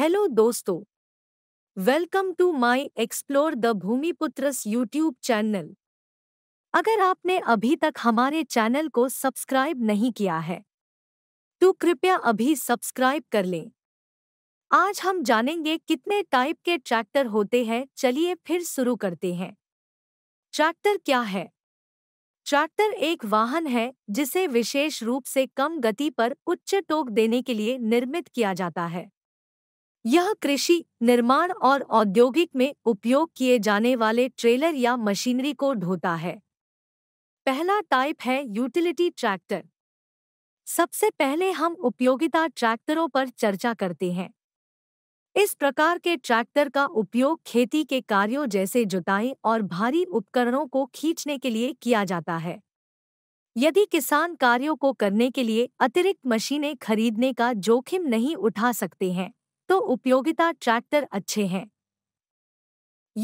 hello दोस्तों welcome to my explore the भूमिपुत्रस YouTube channel अगर आपने अभी तक हमारे चैनल को सब्सक्राइब नहीं किया है तो कृपया अभी सब्सक्राइब कर लें आज हम जानेंगे कितने टाइप के ट्रैक्टर होते हैं चलिए फिर शुरू करते हैं ट्रैक्टर क्या है ट्रैक्टर एक वाहन है जिसे विशेष रूप से कम गति पर उच्च टोक देने के लिए निर्मित किया जाता है यह कृषि निर्माण और औद्योगिक में उपयोग किए जाने वाले ट्रेलर या मशीनरी को ढोता है पहला टाइप है यूटिलिटी ट्रैक्टर सबसे पहले हम उपयोगिता ट्रैक्टरों पर चर्चा करते हैं इस प्रकार के ट्रैक्टर का उपयोग खेती के कार्यों जैसे जुताई और भारी उपकरणों को खींचने के लिए किया जाता है यदि किसान कार्यों को करने के लिए अतिरिक्त मशीनें खरीदने का जोखिम नहीं उठा सकते हैं तो उपयोगिता ट्रैक्टर अच्छे हैं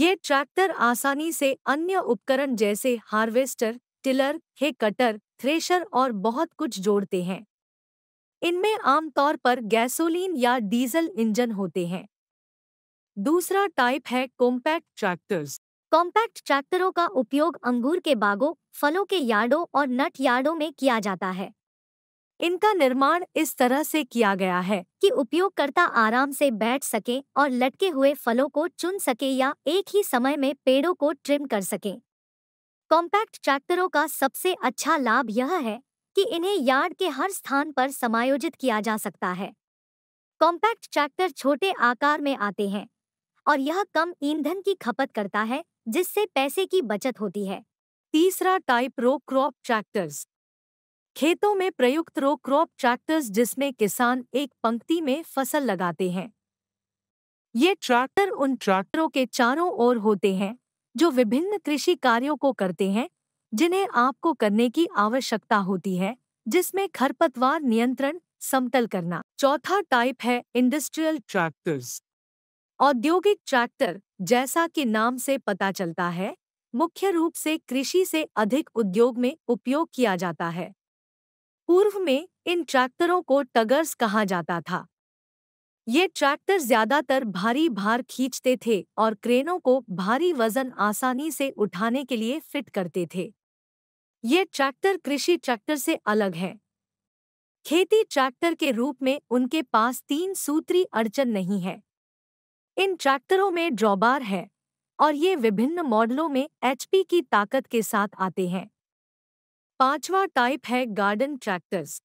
ये ट्रैक्टर आसानी से अन्य उपकरण जैसे harvester tiller hay cutter thresher और बहुत कुछ जोड़ते हैं इनमें आमतौर पर गैसोलीन या डीजल इंजन होते हैं दूसरा टाइप है कॉम्पैक्ट ट्रैक्टर्स कॉम्पैक्ट ट्रैक्टरों का उपयोग अंगूर के बागों फलों के यार्डों और नट यार्डों में किया जाता है इनका निर्माण इस तरह से किया गया है कि उपयोगकर्ता आराम से बैठ सके और लटके हुए फलों को चुन सके या एक ही समय में पेड़ों को ट्रिम कर सके कॉम्पैक्ट ट्रैक्टरों का सबसे अच्छा लाभ यह है कि इन्हें यार्ड के हर स्थान पर समायोजित किया जा सकता है कॉम्पैक्ट ट्रैक्टर छोटे आकार में आते हैं और यह कम ईंधन की खपत करता है जिससे पैसे की बचत होती है तीसरा टाइप रो क्रॉप ट्रैक्टर्स खेतों में प्रयुक्त रो क्रॉप ट्रैक्टर्स जिसमें किसान एक पंक्ति में फसल लगाते हैं ये ट्रैक्टर उन ट्रैक्टरों के चारों ओर होते हैं जो विभिन्न कृषि कार्यों को करते हैं जिन्हें आपको करने की आवश्यकता होती है जिसमें खरपतवार नियंत्रण समतल करना चौथा टाइप है इंडस्ट्रियल ट्रैक्टर्स औद्योगिक ट्रैक्टर जैसा कि नाम से पता चलता है मुख्य रूप से कृषि से अधिक उद्योग में उपयोग किया जाता है पूर्व में इन ट्रैक्टरों को टगर्स कहा जाता था ये ट्रैक्टर ज्यादातर भारी भार खींचते थे और क्रेनों को भारी वजन आसानी से उठाने के लिए फिट करते थे ये ट्रैक्टर कृषि ट्रैक्टर से अलग हैं खेती ट्रैक्टर के रूप में उनके पास तीन सूत्री अड़चन नहीं है इन ट्रैक्टरों में ड्रॉबार है और ये विभिन्न मॉडलों में एचपी की ताकत के साथ आते हैं पांचवा टाइप है गार्डन ट्रैक्टर्स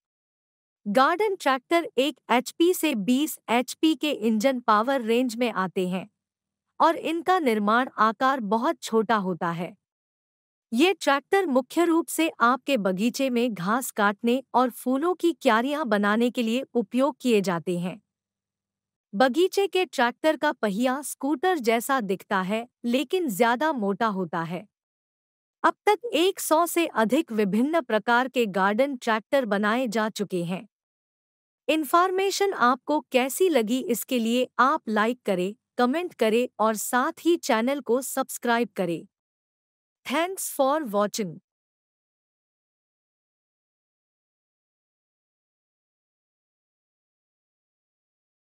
गार्डन ट्रैक्टर एक एचपी से 20 एचपी के इंजन पावर रेंज में आते हैं और इनका निर्माण आकार बहुत छोटा होता है ये ट्रैक्टर मुख्य रूप से आपके बगीचे में घास काटने और फूलों की क्यारियां बनाने के लिए उपयोग किए जाते हैं बगीचे के ट्रैक्टर का पहिया स्कूटर जैसा दिखता है लेकिन ज्यादा मोटा होता है अब तक 100 से अधिक विभिन्न प्रकार के गार्डन ट्रैक्टर बनाए जा चुके हैं इन्फॉर्मेशन आपको कैसी लगी इसके लिए आप लाइक करें कमेंट करें और साथ ही चैनल को सब्सक्राइब करें थैंक्स फॉर वॉचिंग